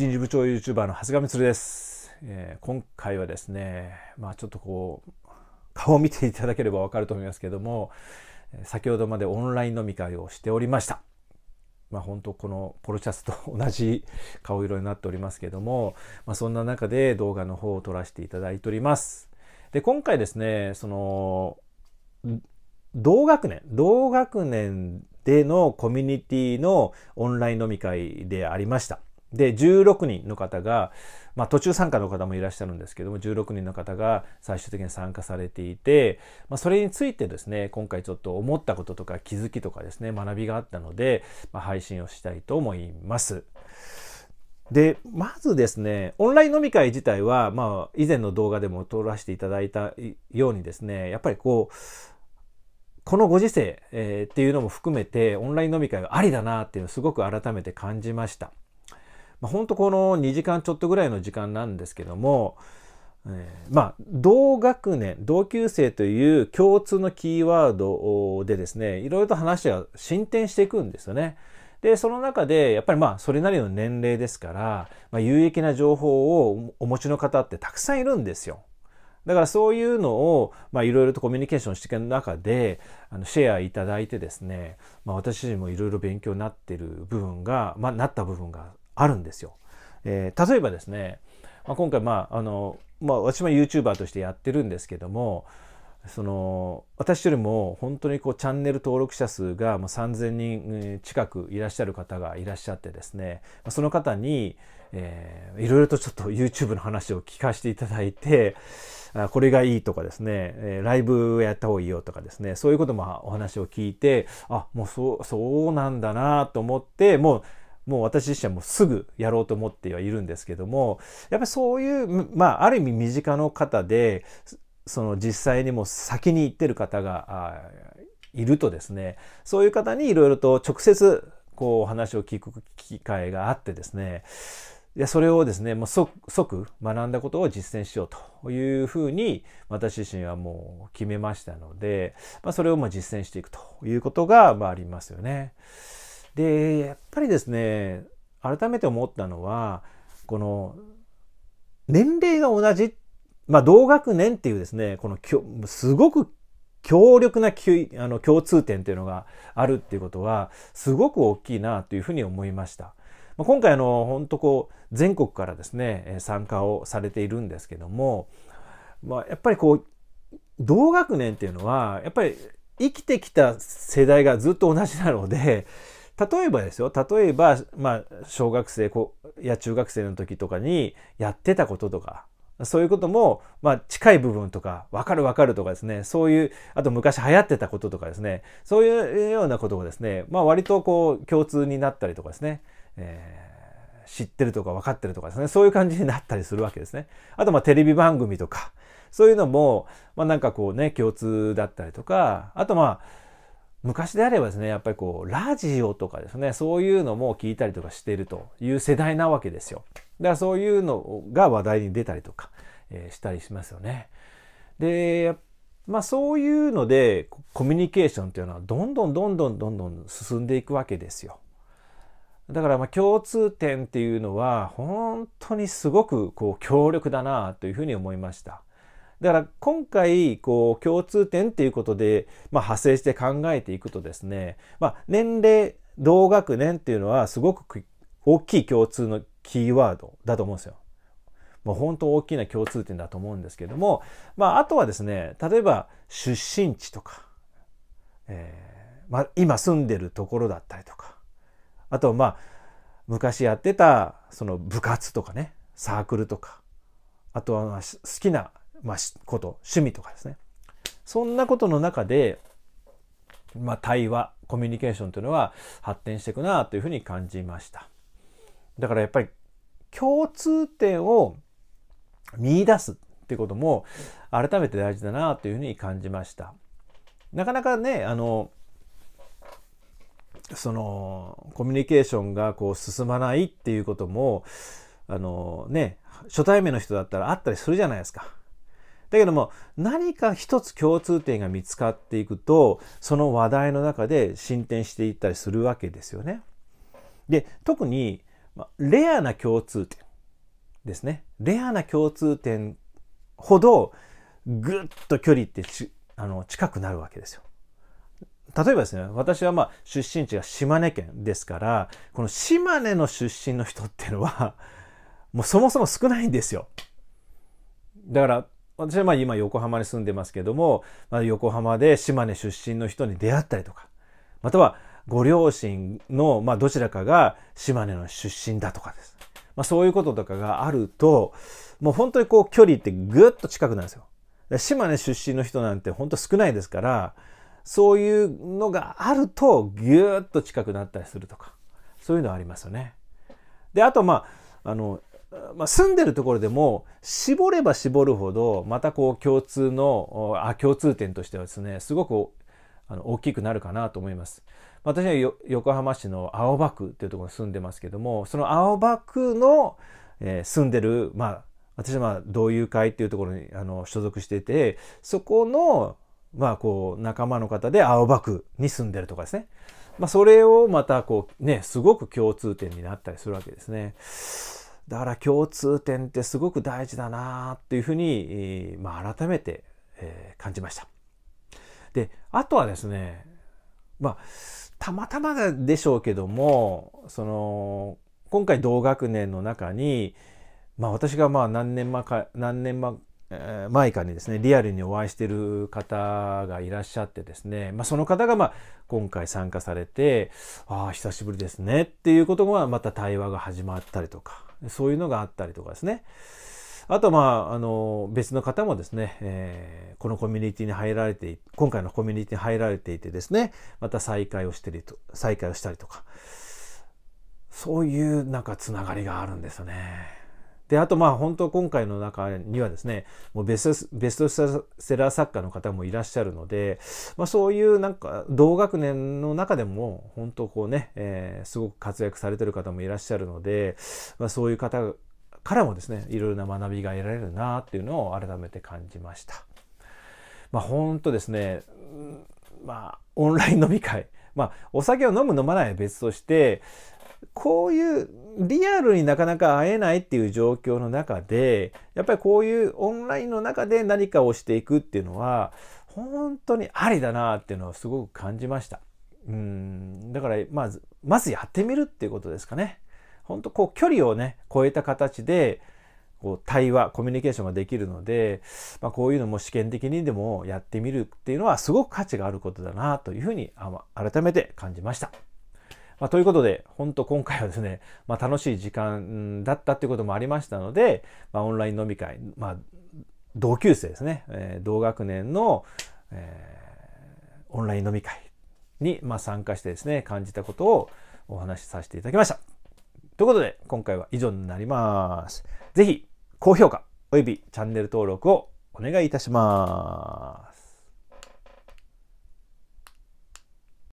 人事部長 YouTuber の長谷上鶴です、えー、今回はですねまあちょっとこう顔を見ていただければわかると思いますけども先ほどまでオンライン飲み会をしておりましたまあ本当このポロシャツと同じ顔色になっておりますけども、まあ、そんな中で動画の方を撮らせていただいておりますで今回ですねその同学年同学年でのコミュニティのオンライン飲み会でありましたで、16人の方が、まあ、途中参加の方もいらっしゃるんですけども、16人の方が最終的に参加されていて、まあ、それについてですね、今回ちょっと思ったこととか気づきとかですね、学びがあったので、まあ、配信をしたいと思います。で、まずですね、オンライン飲み会自体は、まあ、以前の動画でも撮らせていただいたようにですね、やっぱりこう、このご時世、えー、っていうのも含めて、オンライン飲み会がありだなっていうのをすごく改めて感じました。まあ、ほんとこの2時間ちょっとぐらいの時間なんですけども、えー、まあ、同学年、同級生という共通のキーワードでですね、いろいろと話が進展していくんですよね。で、その中で、やっぱりまあ、それなりの年齢ですから、まあ、有益な情報をお持ちの方ってたくさんいるんですよ。だからそういうのを、いろいろとコミュニケーションしていく中で、あのシェアいただいてですね、まあ、私自身もいろいろ勉強になってる部分が、まあ、なった部分があるんですよ。えー、例えばですね、まあ、今回まああの、まあ、私も YouTuber としてやってるんですけどもその私よりも本当にこうチャンネル登録者数がもう3,000人近くいらっしゃる方がいらっしゃってですねその方に、えー、いろいろとちょっと YouTube の話を聞かせていただいてこれがいいとかですねライブやった方がいいよとかですねそういうこともお話を聞いてあもうそうそうなんだなと思ってもうもう私自身はもうすぐやろうと思ってはいるんですけどもやっぱりそういうまあある意味身近の方でその実際にもう先に行ってる方がいるとですねそういう方にいろいろと直接こうお話を聞く機会があってですねやそれをですねもう即学んだことを実践しようというふうに私自身はもう決めましたので、まあ、それをま実践していくということがまありますよね。でやっぱりですね改めて思ったのはこの年齢が同じ、まあ、同学年っていうですねこのすごく強力なあの共通点というのがあるっていうことはすごく大きいなというふうに思いました。まあ、今回あの本当こう全国からですね参加をされているんですけども、まあ、やっぱりこう同学年っていうのはやっぱり生きてきた世代がずっと同じなので例えばですよ例えば、まあ、小学生や中学生の時とかにやってたこととかそういうことも、まあ、近い部分とか分かる分かるとかですねそういうあと昔流行ってたこととかですねそういうようなことがですね、まあ、割とこう共通になったりとかですね、えー、知ってるとか分かってるとかですねそういう感じになったりするわけですね。あとまあテレビ番組とかそういうのも、まあ、なんかこうね共通だったりとかあとまあ昔であればですね、やっぱりこう、ラジオとかですね、そういうのも聞いたりとかしているという世代なわけですよ。だからそういうのが話題に出たりとか、えー、したりしますよね。で、まあそういうので、コミュニケーションっていうのはどんどんどんどんどんどん進んでいくわけですよ。だからまあ共通点っていうのは本当にすごくこう強力だなというふうに思いました。だから今回こう共通点っていうことで、まあ、派生して考えていくとですね、まあ、年齢同学年っていうのはすごく大きい共通のキーワードだと思うんですよ。もう本当大きな共通点だと思うんですけども、まあ、あとはですね例えば出身地とか、えーまあ、今住んでるところだったりとかあとまあ昔やってたその部活とかねサークルとかあとは好きなまあ、こと、趣味とかですね。そんなことの中で、まあ、対話、コミュニケーションというのは発展していくなというふうに感じました。だからやっぱり共通点を見出すってことも改めて大事だなというふうに感じました。なかなかね、あの、そのコミュニケーションがこう進まないっていうこともあのね初対面の人だったらあったりするじゃないですかだけども何か一つ共通点が見つかっていくとその話題の中で進展していったりするわけですよね。で特にレアな共通点ですねレアな共通点ほどぐっと距離ってあの近くなるわけですよ。例えばですね、私はまあ出身地が島根県ですから、この島根の出身の人っていうのは、もうそもそも少ないんですよ。だから、私はまあ今横浜に住んでますけども、まあ、横浜で島根出身の人に出会ったりとか、またはご両親のまあどちらかが島根の出身だとかです。まあ、そういうこととかがあると、もう本当にこう距離ってぐっと近くなるんですよ。島根出身の人なんて本当少ないですから、そういうのがあるとぎゅーっと近くなったりするとか、そういうのはありますよね。で、あとまあ、あの、まあ、住んでるところでも絞れば絞るほどまたこう共通のあ共通点としてはですねすごくあの大きくなるかなと思います。私は横浜市の青葉区っていうところに住んでますけどもその青葉区の、えー、住んでる、まあ、私はまあ同友会っていうところにあの所属しててそこの、まあ、こう仲間の方で青葉区に住んでるとかですね、まあ、それをまたこうねすごく共通点になったりするわけですね。だから共通点ってすごく大事だなっていうふうに、まあ、改めて、え感じました。であとはですねまあたまたまでしょうけどもその今回同学年の中に、まあ、私がまあ何年前か何年前かにですねリアルにお会いしてる方がいらっしゃってですね、まあ、その方がまあ今回参加されて「ああ久しぶりですね」っていうことがまた対話が始まったりとかそういうのがあったりとかですね。あとまあ、あの、別の方もですね、えー、このコミュニティに入られて、今回のコミュニティに入られていてですね、また再会をしてると、再会をしたりとか、そういうなんかつながりがあるんですよね。で、あとまあ本当今回の中にはですね、もうベストベストセラー作家の方もいらっしゃるので、まあ、そういうなんか同学年の中でも本当こうね、えー、すごく活躍されてる方もいらっしゃるので、まあ、そういう方からもですね、いろいろな学びが得られるなっていうのを改めて感じました。まあ本当ですね、まあオンライン飲み会、まあお酒を飲む飲まないは別として、こういうリアルになかなか会えないっていう状況の中で、やっぱりこういうオンラインの中で何かをしていくっていうのは、本当にありだなっていうのをすごく感じました。うん、だから、まず、まずやってみるっていうことですかね。本当こう距離をね、超えた形で、こう対話、コミュニケーションができるので、まあ、こういうのも試験的にでもやってみるっていうのはすごく価値があることだなというふうに改めて感じました。まあ、ということで、本当今回はですね、まあ、楽しい時間だったっていうこともありましたので、まあ、オンライン飲み会、まあ、同級生ですね、えー、同学年の、えー、オンライン飲み会に、まあ、参加してですね、感じたことをお話しさせていただきました。ということで、今回は以上になります。ぜひ、高評価およびチャンネル登録をお願いいたします。